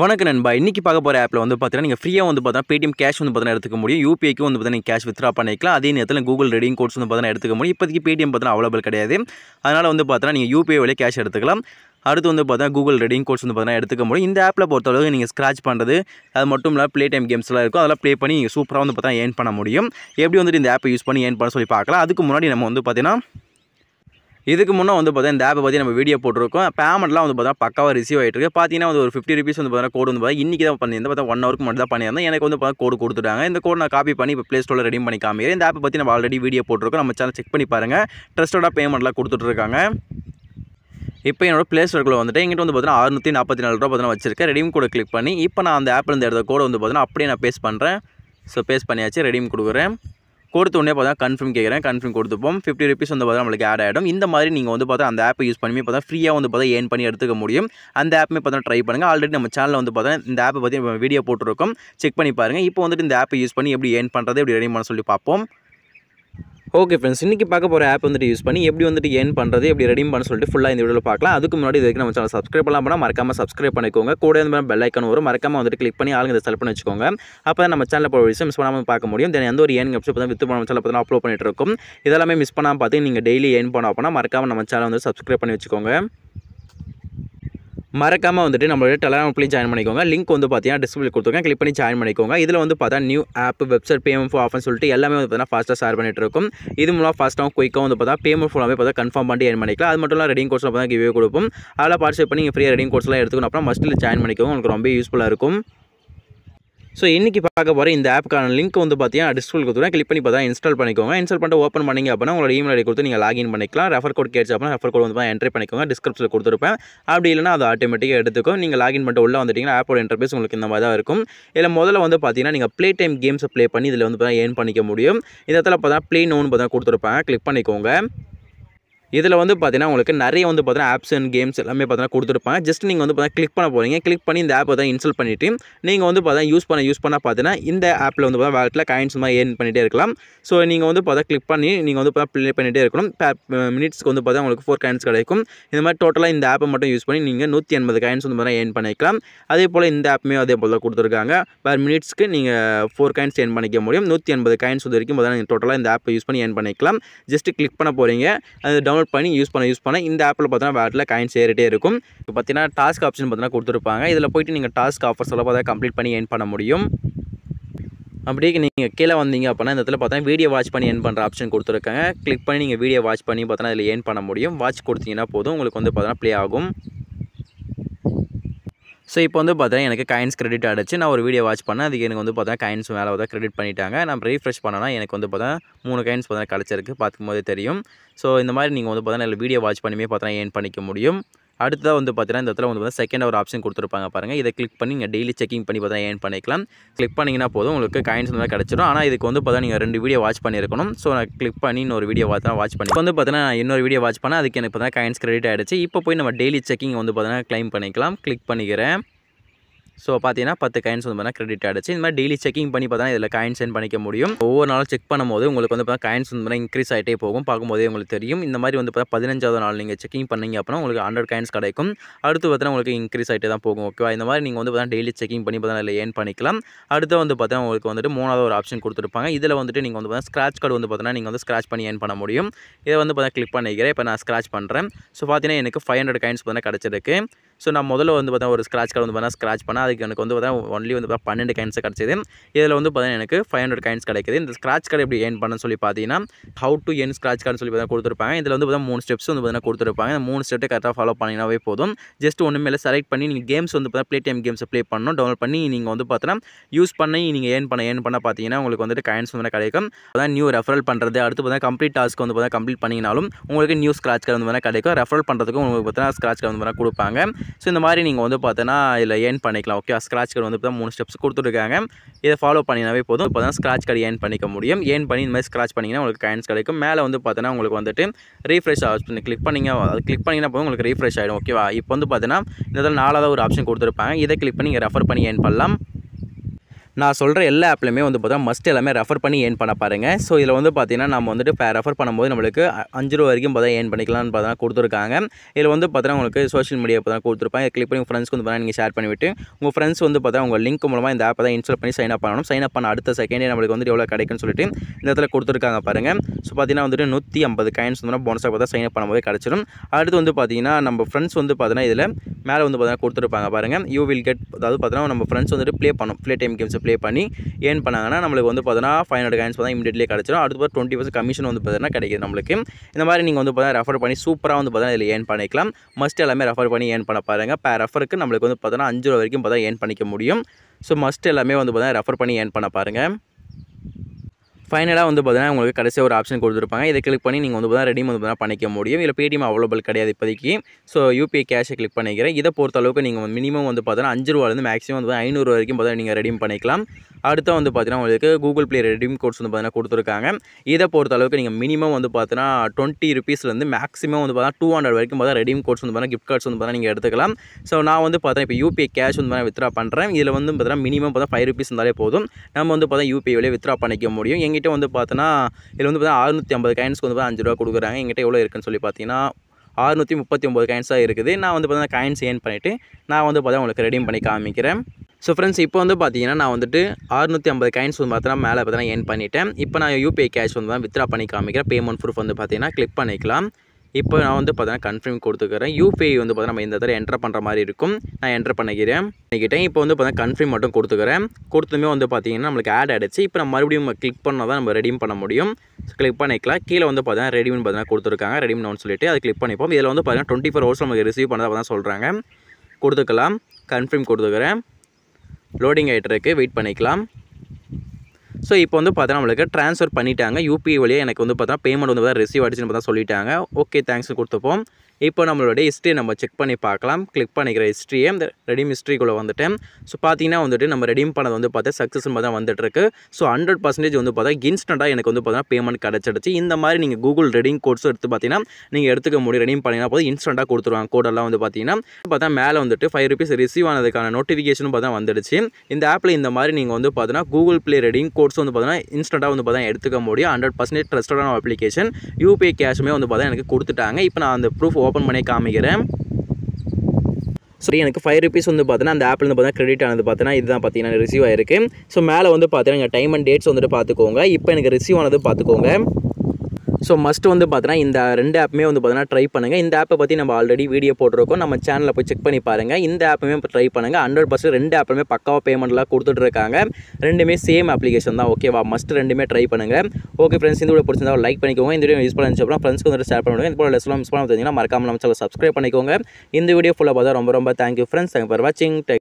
வணக்கம் நண்பா இன்றைக்கி பார்க்க போகிற ஆப்பில் வந்து பார்த்தீங்கன்னா நீங்கள் ஃப்ரீயாக வந்து பார்த்தா பேடிஎம் கேஷ் வந்து பார்த்தீங்கன்னா எடுத்துக்க முடியும் யூபிஐக்கு வந்து பார்த்தீங்கன்னா கேஷ் வித்ரா பண்ணிக்கலாம் அதே நேரத்தில் கூகுள் ரெடிங் கோட்ஸ் வந்து பார்த்தீங்கன்னா எடுத்துக்க முடியும் இப்போதைக்கு பேடிஎம் பார்த்தீங்கன்னா அவைலபிள் கிடையாது அதனால் வந்து பார்த்தீங்கன்னா நீங்கள் யூபிஐ வழியே கேஷ் எடுத்துக்கலாம் அடுத்து வந்து பார்த்தா கூகுள் ரெடிங் கோட்ஸ் வந்து பார்த்தீங்கன்னா எடுத்துக்க முடியும் இந்த ஆப்பில் பொறுத்தளவுக்கு நீங்கள் ஸ்க்ராச் பண்ணுறது அது மட்டும் இல்லாமல் ப்ளே டைம் கேம்ஸ்லாம் இருக்கும் அதெல்லாம் ப்ளே பண்ணி நீங்கள் சூப்பராக வந்து பார்த்தா ஏன் பண்ண முடியும் எப்படி வந்துட்டு இந்த ஆப்பை யூஸ் பண்ணி ஏன் பண்ண சொல்லி பார்க்கலாம் அதுக்கு முன்னாடி நம்ம வந்து பார்த்தீங்கன்னா இதுக்கு முன்னே வந்து பார்த்தீங்கன்னா இந்த ஆப்பை பற்றி நம்ம வீடியோ போட்டிருக்கோம் பேமெண்ட்லாம் வந்து பார்த்தீங்கன்னா பக்காவாக ரிசீவ் ஆகிட்டு இருக்கு பார்த்தீங்கன்னா வந்து ஒரு ஃபிஃப்டி ருபீஸ் வந்து பார்த்தீங்கன்னா கோடு வந்து பார்த்தீங்கன்னா இன்றைக்கி தான் பண்ணியிருந்தேன் பார்த்தா ஒன் ஹவருக்கு மட்டும் தான் பண்ணியிருந்தேன் எனக்கு வந்து பார்த்தா கோடு கொடுத்துட்டாங்க இந்த கோடு நான் காப்பி பண்ணி இப்போ ப்ளே ஸ்டோரில் ரெடி பண்ணி காமிக்கிறேன் இந்த ஆப்பை பற்றி நம்ம ஆல்ரெடி வீடியோ போட்டிருக்கோம் நம்ம சேனல் செக் பண்ணி பாருங்கள் ட்ரஸ்டோட பேமெண்ட்லாம் கொடுத்துட்ருக்காங்க இப்போ என்னோட ப்ளே ஸ்டோருக்குள்ள வந்துட்டு எங்கிட்ட வந்து பார்த்தீங்கன்னா அறுநூற்றி நாற்பத்தி நாலு ரூபா பார்த்தீங்கன்னா வச்சிருக்கேன் ரெடிம் கூட கிளிக் பண்ணி இப்போ நான் அந்த ஆப்பில் இருந்து எடுத்த கோடு வந்து பார்த்தீங்கன்னா அப்படியே நான் பேஸ் பண்ணுறேன் ஸோ பேஸ் பண்ணியாச்சு ரெடிம் கொடுக்குறேன் கொடுத்த உடனே பார்த்தா கன்ஃபார்ம் கேட்குறேன் கன்ஃபார்ம் கொடுத்துப்போம் ஃபிஃப்டி ருபீஸ் வந்து பார்த்தா நம்மளுக்கு ஆட் ஆகிடும் இந்த மாதிரி நீங்கள் வந்து பார்த்தா அந்த ஆப்பை யூஸ் பண்ணி பார்த்தா ஃப்ரீயாக வந்து பார்த்தா ஏன் பண்ணி எடுத்துக்க முடியும் அந்த ஆப்புமே பார்த்தா ட்ரை பண்ணுங்கள் ஆல்ரெடி நம்ம சேனலில் வந்து பார்த்தா இந்த ஆப்பை பற்றி வீடியோ போட்டிருக்கோம் செக் பண்ணி பாருங்கள் இப்போ வந்துட்டு இந்த ஆப்பை யூஸ் பண்ணி எப்படி ஏன் பண்ணுறது எப்படி ரெடி பண்ண சொல்லி பார்ப்போம் ஓகே ஃப்ரெண்ட்ஸ் இன்றைக்கி பார்க்க போகிற ஆப் வந்துட்டு யூஸ் பண்ணி எப்படி வந்துட்டு ஏன் பண்ணுறது எப்படி ரெடியும் பண்ண சொல்லிட்டு ஃபுல்லாக இந்த வீடியோவில் பார்க்கலாம் அதுக்கு முன்னாடி இதுக்கு நம்ம சேனல் சப்ஸ்கிரைப் பண்ணலாம் பண்ணால் மறக்காமல் சப்ஸ்கிரைப் பண்ணிக்கோங்க கூட இந்த பெல் ஐக்கன் வரும் மறக்காமல் வந்துட்டு கிளிக் பண்ணி ஆளுங்க இதை செலக்ட் பண்ணி வச்சுக்கோங்க அப்போ நம்ம சேனல் போகிற விஷயம் மிஸ் பண்ணாமல் பார்க்க முடியும் தென் எந்த ஒரு ஏன் எப்ஸ் தான் வித்து பண்ண சேனல் பார்த்தா அப்லோட் பண்ணிட்டு இருக்கும் இதெல்லாமே மிஸ் பண்ணாமல் பார்த்து நீங்கள் டெய்லி ஏன் பண்ணோம் அப்படின்னா மறக்காமல் நம்ம சேனல் வந்து சப்ஸ்கிரைப் பண்ணி வச்சுக்கோங்க மறக்காமல் வந்துட்டு நம்மளோட டெலகிராம் பிளே ஜாயின் பண்ணிக்கோங்க லிங்க் வந்து பார்த்தீங்கன்னா டிஸ்கிரிப்ஷன் கொடுத்துருக்கேன் கிளிக் பண்ணி ஜாயின் பண்ணிக்கோங்க இதில் வந்து பார்த்தா நியூ ஆப் வெப்சைட் பேமெண்ட் ஃபோ ஆஃபன் சொல்லிட்டு எல்லாமே வந்து பார்த்தீங்கன்னா ஃபாஸ்ட்டாக ஷேர் பண்ணிட்டு இருக்கும் இது மூலம் ஃபாஸ்ட்டாகவும் குயிக்காக வந்து பார்த்தா பேமெண்ட் ஃபுல்லாகவே பார்த்தா கன்ஃபார்ம் பண்ணி ஜாயின் பண்ணிக்கலாம் அது மட்டும் இல்லை ரெடிங் கோர்ஸில் பார்த்தா கிவே கொடுப்போம் அதில் பார்ட்டிசிபேட் பண்ணி ஃப்ரீயாக ரெடிங் கோர்ஸ்லாம் எடுத்துக்கணும் அப்புறம் மஸ்ட்டில் ஜாயின் பண்ணிக்கோங்க உங்களுக்கு ரொம்ப யூஸ்ஃபுல்லாக இருக்கும் ஸோ இன்றைக்கி பார்க்க போகிற இந்த ஆப்புக்கான லிங்க் வந்து பார்த்தீங்கன்னா டிஸ்பிள் கொடுத்துருவேன் கிளிக் பண்ணி பார்த்தா இன்ஸ்டால் பண்ணிக்கோங்க இன்ஸ்டால் பண்ணிட்டு ஓப்பன் பண்ணிங்க அப்படின்னா உங்களோட இமெயில் ஐடி கொடுத்து நீங்கள் லாகின் பண்ணிக்கலாம் ரெஃபர் கோட் கேட்ச்சு அப்படின்னா ரெஃபர் கோட் வந்து என்ட்ரி பண்ணிக்கோங்க டிஸ்கிரிப்ஷனில் கொடுத்துருப்பேன் அப்படி இல்லைனா அது ஆட்டோமேட்டிக்காக எடுத்துக்கும் நீங்கள் லாகின் பண்ணிட்டு உள்ளே வந்துட்டிங்கன்னா ஆப்போட இன்டர்பேஸ் உங்களுக்கு இந்த மாதிரி தான் இருக்கும் இல்லை முதல்ல வந்து பார்த்தீங்கன்னா நீங்கள் ப்ளே டைம் கேம்ஸை ப்ளே பண்ணி இதில் வந்து பார்த்தீங்கன்னா ஏர்ன் பண்ணிக்க முடியும் இந்த இடத்துல பார்த்தா ப்ளே நோன் பார்த்தா கொடுத்துருப்பாங்க கிளிக் பண்ணிக்கோங்க இதில் வந்து பார்த்தீங்கன்னா உங்களுக்கு நிறைய வந்து பார்த்தீங்கன்னா ஆப்ஸ் அண்ட் கேம்ஸ் எல்லாமே பார்த்தீங்கன்னா கொடுத்துருப்பாங்க ஜஸ்ட் நீங்கள் வந்து பார்த்தீங்கன்னா கிளிக் பண்ண போகிறீங்க கிளிக் பண்ணி இந்த ஆப்பை தான் இன்ஸ்டால் பண்ணிவிட்டு நீங்கள் வந்து பார்த்தா யூஸ் பண்ண யூஸ் பண்ணால் பார்த்தீங்கன்னா இந்த ஆப்பில் வந்து பார்த்தா வேலெட்டில் காயின்ஸ் மாதிரி ஏர்ன் பண்ணிகிட்டே இருக்கலாம் ஸோ நீங்கள் வந்து பார்த்தா கிளிக் பண்ணி நீங்கள் வந்து பார்த்தா ப்ளே பண்ணிகிட்டே இருக்கணும் மினிட்ஸ்க்கு வந்து பார்த்தா உங்களுக்கு ஃபோர் காயின்ஸ் கிடைக்கும் இந்த மாதிரி டோட்டலாக இந்த ஆப்பை மட்டும் யூஸ் பண்ணி நீங்கள் நூற்றி எண்பது காயின்ஸ் வந்து பார்த்தா ஏர்ன் பண்ணிக்கலாம் அதே போல் இந்த ஆப்பையும் அதே போல் தான் கொடுத்துருக்காங்க பர் மினிட்ஸ்க்கு நீங்கள் ஃபோர் காயின்ஸ் ஏர்ன் பண்ணிக்க முடியும் நூற்றி எண்பது காயின்ஸ் வந்து வரைக்கும் பார்த்தீங்கன்னா நீங்கள் டோட்டலாக இந்த ஆப்பை யூஸ் பண்ணி ஏர்ன் பண்ணிக்கலாம் ஜஸ்ட்டு கிளிக் பண்ண போகிறீங்க அது டவுன்லோட் டவுன்லோட் பண்ணி யூஸ் பண்ண யூஸ் பண்ண இந்த ஆப்பில் பார்த்தீங்கன்னா வேட்டில் காயின் சேரிட்டே இருக்கும் இப்போ பார்த்தீங்கன்னா டாஸ்க் ஆப்ஷன் பார்த்தீங்கன்னா கொடுத்துருப்பாங்க இதில் போயிட்டு நீங்கள் டாஸ்க் ஆஃபர்ஸ் எல்லாம் பார்த்தா கம்ப்ளீட் பண்ணி ஏன் பண்ண முடியும் அப்படியே நீங்கள் கீழே வந்தீங்க அப்படின்னா இந்த இடத்துல பார்த்தா வீடியோ வாட்ச் பண்ணி என் பண்ணுற ஆப்ஷன் கொடுத்துருக்காங்க கிளிக் பண்ணி நீங்கள் வீடியோ வாட்ச் பண்ணி பார்த்தோன்னா அதில் ஏன் பண்ண முடியும் வாட்ச் கொடுத்தீங்கன்னா போதும் உங்களுக்கு வந்து பார்த்தோன்னா ப்ளே ஆகும் ஸோ இப்போ வந்து பார்த்தீங்கன்னா எனக்கு காயின்ஸ் கிரெடிட் ஆகிடுச்சு நான் ஒரு வீடியோ வாட்ச் பண்ணேன் அதுக்கு எனக்கு வந்து பார்த்தீங்கன்னா காயின்ஸ் மேலே வந்து கிரெடிட் பண்ணிட்டாங்க நான் ரீஃப்ரெஷ் பண்ணனா எனக்கு வந்து பார்த்தீங்கன்னா மூணு காயின்ஸ் பார்த்தீங்கன்னா கிடச்சிருக்கு பார்க்கும் தெரியும் ஸோ இந்த மாதிரி நீங்கள் வந்து பார்த்தீங்கன்னா வீடியோ வாட்ச் பண்ணியுமே பார்த்தீங்கன்னா ஏன் பண்ணிக்க முடியும் அடுத்ததாக வந்து பார்த்தீங்கன்னா இந்த இடத்துல வந்து பார்த்தீங்கன்னா செகண்ட் ஒரு ஆப்ஷன் கொடுத்துருப்பாங்க பாருங்கள் இதை கிளிக் பண்ணி நீங்கள் டெய்லி செக்கிங் பண்ணி பார்த்தா ஏன் பண்ணிக்கலாம் கிளிக் பண்ணிங்கன்னா போதும் உங்களுக்கு காயின்ஸ் வந்து கிடச்சிடும் ஆனால் இதுக்கு வந்து பார்த்தா நீங்கள் ரெண்டு வீடியோ வாட்ச் பண்ணியிருக்கணும் ஸோ நான் கிளிக் பண்ணி இன்னொரு வீடியோ பார்த்தா வாட்ச் பண்ணி வந்து பார்த்தீங்கன்னா இன்னொரு வீடியோ வாட்ச் பண்ணால் அதுக்கு எனக்கு பார்த்தீங்கன்னா காயின்ஸ் கிரெடிட் ஆகிடுச்சு இப்போ போய் நம்ம டெய்லி செக்கிங் வந்து பார்த்தீங்கன்னா கிளைம் பண்ணிக்கலாம் கிளிக் பண்ணிக்கிறேன் ஸோ பார்த்தீங்கன்னா பத்து காயின்ஸ் வந்து பார்த்தீங்கன்னா கிரெடிட் ஆகிடுச்சு இந்த மாதிரி டெய்லி செக்கிங் பண்ணி பார்த்தீங்கன்னா இதில் காயின்ஸ் சென்ட் பண்ணிக்க முடியும் ஒவ்வொரு நாளும் செக் பண்ணும்போது உங்களுக்கு வந்து பார்த்தா காயின்ஸ் வந்து இன்க்ரீஸ் ஆகிட்டே போகும் பார்க்கும்போதே உங்களுக்கு தெரியும் இந்த மாதிரி வந்து பார்த்தா பதினஞ்சாவது நாள் நீங்கள் செக்கிங் பண்ணிங்க அப்படின்னா உங்களுக்கு ஹண்ட்ரட் காயின்ஸ் கிடைக்கும் அடுத்து பார்த்தீங்கன்னா உங்களுக்கு இன்க்ரீஸ் ஆகிட்டே தான் போகும் ஓகேவா இந்த மாதிரி நீங்கள் வந்து பார்த்தீங்கன்னா டெய்லி செக்கிங் பண்ணி பார்த்தீங்கன்னா இல்லை ஏர்ன் பண்ணிக்கலாம் அடுத்து வந்து பார்த்தீங்கன்னா உங்களுக்கு வந்துட்டு மூணாவது ஒரு ஆப்ஷன் கொடுத்துருப்பாங்க இதில் வந்துட்டு நீங்கள் வந்து பார்த்தீங்கன்னா ஸ்க்ராட்ச் கார்டு வந்து பார்த்தீங்கன்னா நீங்கள் வந்து ஸ்க்ராச் பண்ணி ஏன் பண்ண முடியும் இதை வந்து பார்த்தீங்கன்னா கிளிக் பண்ணிக்கிறேன் இப்போ நான் ஸ்க்ராட்ச் பண்ணுறேன் ஸோ பார்த்தீங்கன்னா எனக்கு ஃபைவ் ஹண்ட்ரட் காயின்ஸ் பார்த்தீங்கன்னா கிடச்சிருக்கு ஸோ நான் முதல்ல வந்து பார்த்தா ஒரு ஸ்க்ராச் கார்டு வந்து பார்த்தா ஸ்க்ராச் பண்ணால் அதுக்கு எனக்கு வந்து பார்த்தா ஒன்லி வந்து பார்த்தா பன்னெண்டு கைன்ஸ் கிடச்சிது இதில் வந்து பார்த்தா எனக்கு ஃபைவ் ஹண்ட்ரட் கைன்ஸ் கிடைக்குது இந்த ஸ்க்ராட்ச் கார்டு எப்படி ஏன் பண்ணு சொல்லி பார்த்தீங்கன்னா ஹவு டு என் ஸ்க்ராச் கார்டு சொல்லி பார்த்தா கொடுத்துருப்பாங்க இதில் வந்து பார்த்தா மூணு ஸ்டெப்ஸ் வந்து பார்த்தீங்கன்னா கொடுத்துருப்பாங்க அந்த மூணு ஸ்டெப்பை கரெக்டாக ஃபாலோ பண்ணிங்கனாவே போதும் ஜஸ்ட் ஒன்று மேலே செலக்ட் பண்ணி நீங்கள் கேம்ஸ் வந்து பார்த்தா ப்ளே டைம் கேம்ஸை ப்ளே பண்ணணும் டவுன்லோட் பண்ணி நீங்கள் வந்து பார்த்தீங்கன்னா யூஸ் பண்ணி நீங்கள் ஏன் பண்ண ஏன் பண்ண பார்த்தீங்கன்னா உங்களுக்கு வந்துட்டு கைன்ஸ் வந்து கிடைக்கும் அதான் நியூ ரெஃபரல் பண்ணுறது அடுத்து பார்த்தா கம்ப்ளீட் டாஸ்க் வந்து பார்த்தா கம்ப்ளீட் பண்ணினாலும் உங்களுக்கு நியூ ஸ்க்ராச் கார்டு வந்து பார்த்தா கிடைக்கும் ரெஃபரல் பண்ணுறதுக்கு உங்களுக்கு பார்த்தீங்கன்னா ஸ்க்ராச் கார்டு வந்து பார்த்தா கொடுப்பாங்க ஸோ இந்த மாதிரி நீங்கள் வந்து பார்த்தோன்னா இதில் ஏர்ன் பண்ணிக்கலாம் ஓகே ஸ்க்ராட்ச் கார்டு வந்து இப்போ மூணு ஸ்டெப்ஸ் கொடுத்துருக்காங்க இதை ஃபாலோ பண்ணினாவே போதும் இப்போ தான் ஸ்க்ராட்ச் கார்டு ஏர்ன் பண்ணிக்க முடியும் ஏர்ன் பண்ணி இந்த மாதிரி ஸ்க்ராச் பண்ணிங்கன்னா உங்களுக்கு காயின்ஸ் கிடைக்கும் மேலே வந்து பார்த்தோன்னா உங்களுக்கு வந்துட்டு ரீஃப்ரெஷ் ஆப்ஷன் கிளிக் பண்ணிங்க அது கிளிக் பண்ணிங்கன்னா போதும் உங்களுக்கு ரீஃப்ரெஷ் ஆகிடும் ஓகேவா இப்போ வந்து பார்த்தீங்கன்னா இந்த நாலாவது ஒரு ஆப்ஷன் கொடுத்துருப்பாங்க இதை கிளிக் பண்ணி ரெஃபர் பண்ணி ஏர்ன் பண்ணலாம் நான் சொல்கிற எல்லா ஆப்லையுமே வந்து பார்த்தா மஸ்ட் எல்லாமே ரெஃபர் பண்ணி ஏன் பண்ண பாருங்கள் ஸோ இதில் வந்து பார்த்திங்கன்னா நம்ம வந்துட்டு ரெஃபர் பண்ணும்போது நம்மளுக்கு அஞ்சு ரூபா வரைக்கும் பார்த்தா ஏன் பண்ணிக்கலாம்னு பார்த்தா கொடுத்துருக்காங்க இதில் வந்து பார்த்தீங்கன்னா உங்களுக்கு சோஷியல் மீடியா இப்போ தான் கொடுத்துருப்பாங்க கிளிக் பண்ணி உங்கள் ஃப்ரெண்ட்ஸ்க்கு வந்து பார்த்தா நீங்கள் ஷேர் பண்ணிவிட்டு உங்கள் ஃப்ரெண்ட்ஸ் வந்து பார்த்தா உங்கள் லிங்க் மூலமாக இந்த ஆப்பை தான் இன்ஸ்டால் பண்ணி சைன் அப் பண்ணணும் சைன் அப் பண்ண அடுத்த செகண்டே நம்மளுக்கு வந்து எவ்வளோ கிடைக்குன்னு சொல்லிட்டு இந்த இடத்துல கொடுத்துருக்காங்க பாருங்கள் ஸோ பார்த்தீங்கன்னா வந்துட்டு நூற்றி ஐம்பது காயின்ஸ் வந்து போனஸாக பார்த்தா சைன் அப் பண்ணும்போது கிடச்சிடும் அடுத்து வந்து பார்த்தீங்கன்னா நம்ம ஃப்ரெண்ட்ஸ் வந்து பார்த்தீங்கன்னா இதில் மேலே வந்து பார்த்தீங்கன்னா கொடுத்துருப்பாங்க பாருங்கள் யூ வில் கெட் அதாவது பார்த்தீங்கன்னா நம்ம ஃப்ரெண்ட்ஸ் வந்துட்டு ப்ளே பண்ணணும் ப்ளே டைம் கேம்ஸ் ப்ளே பண்ணி ஏன் பண்ணாங்கன்னா நம்மளுக்கு வந்து பார்த்தீங்கன்னா ஃபைவ் ஹண்ட்ரட் காயின்ஸ் பார்த்தா இமீடியட்லேயே கிடச்சிடும் அடுத்து பார்த்து டுவெண்ட்டி பர்சன்ட் கமிஷன் வந்து பார்த்தீங்கன்னா கிடைக்கிது நம்மளுக்கு இந்த மாதிரி நீங்கள் வந்து பார்த்தீங்கன்னா ரெஃபர் பண்ணி சூப்பராக வந்து பார்த்தீங்கன்னா இதில் ஏன் பண்ணிக்கலாம் மஸ்ட் எல்லாமே ரெஃபர் பண்ணி ஏன் பண்ண பாருங்கள் பே ரெஃபருக்கு நம்மளுக்கு வந்து பார்த்தீங்கன்னா அஞ்சு ரூபா வரைக்கும் பார்த்தா ஏன் பண்ணிக்க முடியும் ஸோ மஸ்ட் எல்லாமே வந்து பார்த்தீங்கன்னா ரெஃபர் பண்ணி ஏன் பண்ண பாருங்கள் ஃபைனலாக வந்து பார்த்தீங்கன்னா உங்களுக்கு கடைசியாக ஒரு ஆப்ஷன் கொடுத்துருப்பாங்க இதை கிளிக் பண்ணி நீங்கள் வந்து பார்த்தீங்கன்னா ரெடி வந்து பண்ணிக்க முடியும் இல்லை பேடிஎம் அவைலபிள் கிடையாது இப்போதைக்கு ஸோ யூபிஐ கேஷை கிளிக் பண்ணிக்கிறேன் இதை பொறுத்த அளவுக்கு நீங்கள் மினிமம் வந்து பார்த்தீங்கன்னா அஞ்சு ரூபாலேருந்து மேக்ஸிமம் வந்து ஐநூறு வரைக்கும் பார்த்தீங்கன்னா நீங்கள் ரெடியும் பண்ணிக்கலாம் அடுத்து வந்து பார்த்தீங்கன்னா உங்களுக்கு கூகுள் பிளே ரெடிம் கோட்ஸ் வந்து பார்த்தீங்கன்னா கொடுத்துருக்காங்க இதை பொறுத்த அளவுக்கு நீங்கள் மினிமம் வந்து பார்த்தீங்கன்னா டுவெண்ட்டி ருபீஸ்லேருந்து மேக்ஸிமம் வந்து பார்த்தீங்கன்னா டூ ஹண்ட்ரட் வரைக்கும் பார்த்தா ரெடிம் கோட்ஸ் வந்து பார்த்தீங்கன்னா கிஃப்ட் கார்ட்ஸ் வந்து பார்த்தீங்கன்னா நீங்கள் எடுத்துக்கலாம் ஸோ நான் வந்து பார்த்தீங்கன்னா இப்போ யூபிஐ கேஷ் வந்து பார்த்தீங்கன்னா வித்ரா பண்ணுறேன் இதில் வந்து பார்த்தீங்கன்னா மினிமம் பார்த்தா ஃபைவ் ருபீஸ் இருந்தாலே போதும் நம்ம வந்து யூபிஐ யூபிஐவிலே வித்ரா பண்ணிக்க முடியும் எங்கிட்ட வந்து பார்த்தீங்கன்னா இதில் வந்து பார்த்தீங்கன்னா அறுநூற்றி ஐம்பது காயின்ஸ்க்கு வந்து அஞ்சு ரூபா கொடுக்குறாங்க எங்கிட்ட எவ்வளோ இருக்குன்னு சொல்லி பார்த்தீங்கன்னா அறுநூற்றி முப்பத்தி ஒம்பது காயின்ஸாக இருக்குது நான் வந்து பார்த்தீங்கன்னா காயின்ஸ் ஏன் பண்ணிவிட்டு நான் வந்து பார்த்தா உங்களுக்கு ரெடியும் பண்ணி காமிக்கிறேன் ஸோ ஃப்ரெண்ட்ஸ் இப்போ வந்து பார்த்தீங்கன்னா நான் வந்துட்டு அறுநூற்றி ஐம்பது கைன்ஸ் வந்து பார்த்தீங்கன்னா மேலே பார்த்தீங்கன்னா என் பண்ணிவிட்டேன் இப்போ நான் யூபிஐ கேஷ் வந்து தான் வித்ரா பண்ணி காமிக்கிறேன் பேமெண்ட் ப்ரூஃப் வந்து பார்த்தீங்கன்னா கிளிக் பண்ணிக்கலாம் இப்போ நான் வந்து பார்த்தீங்கன்னா கன்ஃபர்ம் கொடுத்துக்கிறேன் யூபிஐ வந்து பார்த்தீங்கன்னா நம்ம இந்த தடவை என்ட்ரு பண்ணுற மாதிரி இருக்கும் நான் என்ட்ரு பண்ணிக்கிறேன் பண்ணிக்கிட்டேன் இப்போ வந்து பார்த்தீங்கன்னா கன்ஃபர்ம் மட்டும் கொடுத்துக்கிறேன் கொடுத்துமே வந்து பார்த்தீங்கன்னா நம்மளுக்கு ஆட் ஆகிடுச்சு இப்போ நம்ம மறுபடியும் கிளிக் பண்ணால் தான் நம்ம ரெடியும் பண்ண முடியும் ஸோ கிளிக் பண்ணிக்கலாம் கீழே வந்து பார்த்தீங்கன்னா ரெடிமின் பார்த்தீங்கன்னா கொடுத்துருக்காங்க ரெடியூம்னு சொல்லிட்டு அது கிளிக் பண்ணிப்போம் இதில் வந்து பார்த்தீங்கன்னா டுவெண்ட்டி ஃபோர் ஹவர்ஸ் நமக்கு ரிசீவ் பண்ணதான் பார்த்தா சொல்கிறாங்க கொடுத்துக்கலாம் கன்ஃபர்ம் கொடுத்துக்கிறேன் லோடிங் ஆகிட்டுருக்கு வெயிட் பண்ணிக்கலாம் ஸோ இப்போ வந்து பார்த்தா நம்மளுக்கு ட்ரான்ஸ்ஃபர் பண்ணிட்டாங்க யூபிஐ வழியாக எனக்கு வந்து பார்த்தா பேமெண்ட் வந்து பார்த்தா ரிசீவ் ஆகிடுச்சுன்னு பார்த்தா சொல்லிட்டாங்க ஓகே தேங்க்ஸ் கொடுத்துப்போம் இப்போ நம்மளுடைய ஹிஸ்ட்ரியை நம்ம செக் பண்ணி பார்க்கலாம் கிளிக் பண்ணிக்கிற ஹிஸ்ட்ரியை இந்த ரெடீம் ஹிஸ்ட்ரிக்குள்ளே வந்துட்டு ஸோ பார்த்தீங்கன்னா வந்துட்டு நம்ம ரெடீம் பண்ணது வந்து பார்த்தா சக்ஸஸ் தான் வந்துட்டு இருக்கு ஸோ ஹண்ட்ரட் பர்சன்டேஜ் வந்து பார்த்தா இன்ஸ்டண்ட்டாக எனக்கு வந்து பார்த்தீங்கன்னா பேமெண்ட் கிடச்சிடுச்சு இந்த மாதிரி நீங்கள் கூகுள் ரெடிங் கோட்ஸும் எடுத்து பார்த்தீங்கன்னா நீங்கள் எடுத்துக்க முடியும் ரெடீம் பண்ணிங்கன்னா போது இன்ஸ்டண்ட்டாக கொடுத்துருவாங்க கோடெல்லாம் வந்து பார்த்தீங்கன்னா பார்த்தா மேலே வந்துட்டு ஃபைவ் ருபீஸ் ரிசீவ் ஆனதுக்கான நோட்டிஃபிகேஷனும் பார்த்தா வந்துடுச்சு இந்த ஆப்பில் இந்த மாதிரி நீங்கள் வந்து பார்த்தீங்கன்னா கூகுள் ப்ளே ரெடிங் கோர்ஸ் வந்து பார்த்தீங்கன்னா இன்ஸ்டண்டாக வந்து பார்த்தா எடுத்துக்க முடியும் ஹண்ட்ரட் பர்சன்டேஜ் ட்ரஸ்டடான அப்ளிகேஷன் யூபிஐ கேஷுமே வந்து பார்த்தா எனக்கு கொடுத்துட்டாங்க இப்போ நான் அந்த ப்ரூஃப் ஓப்பன் பண்ணி காமிக்கிறேன் சரி எனக்கு ஃபைவ் ருபீஸ் வந்து பார்த்தீங்கன்னா அந்த ஆப்பில் வந்து பார்த்தீங்கன்னா கிரெடிட் ஆனது பார்த்தீங்கன்னா இதுதான் பார்த்தீங்கன்னா ரிசீவ் ஆயிருக்கு ஸோ மேலே வந்து பார்த்தீங்கன்னா டைம் அண்ட் டேட்ஸ் வந்துட்டு பார்த்துக்கோங்க இப்போ எனக்கு ரிசீவ் ஆனது பார்த்துக்கோங்க ஸோ மஸ்ட் வந்து பார்த்தீங்கன்னா இந்த ரெண்டு ஆப்புமே வந்து பார்த்தீங்கன்னா ட்ரை பண்ணுங்கள் இந்த ஆப்பை பற்றி நம்ம ஆல்ரெடி வீடியோ போட்டிருக்கோம் நம்ம சேனலில் போய் செக் பண்ணி பாருங்கள் இந்த ஆப்புமே ட்ரை பண்ணுங்கள் ஹண்ட்ரட் பர்சன்ட் ரெண்டு ஆப்புமே பக்காவாக பேமெண்ட்லாம் கொடுத்துட்டு இருக்காங்க ரெண்டுமே சேம் அப்ளிகேஷன் தான் ஓகேவா மஸ்ட் ரெண்டுமே ட்ரை பண்ணுங்கள் ஓகே ஃப்ரெண்ட்ஸ் இந்த வீடியோ பிடிச்சிருந்தா லைக் பண்ணிக்கோங்க இந்த வீடியோ யூஸ் பண்ணி அப்புறம் ஃப்ரெண்ட்ஸ்க்கு வந்து ஷேர் பண்ணுவோம் இது போல லெஸ்லாம் மிஸ் பண்ண தெரிஞ்சிங்கன்னா மறக்காமல் நம்ம சேனல் சப்ஸ்கிரைப் பண்ணிக்கோங்க இந்த வீடியோ ஃபுல்லாக பார்த்தா ரொம்ப ரொம்ப தேங்க்யூ ஃப்ரெண்ட்ஸ் தேங்க் ஃபார் வாட்சிங் டெக்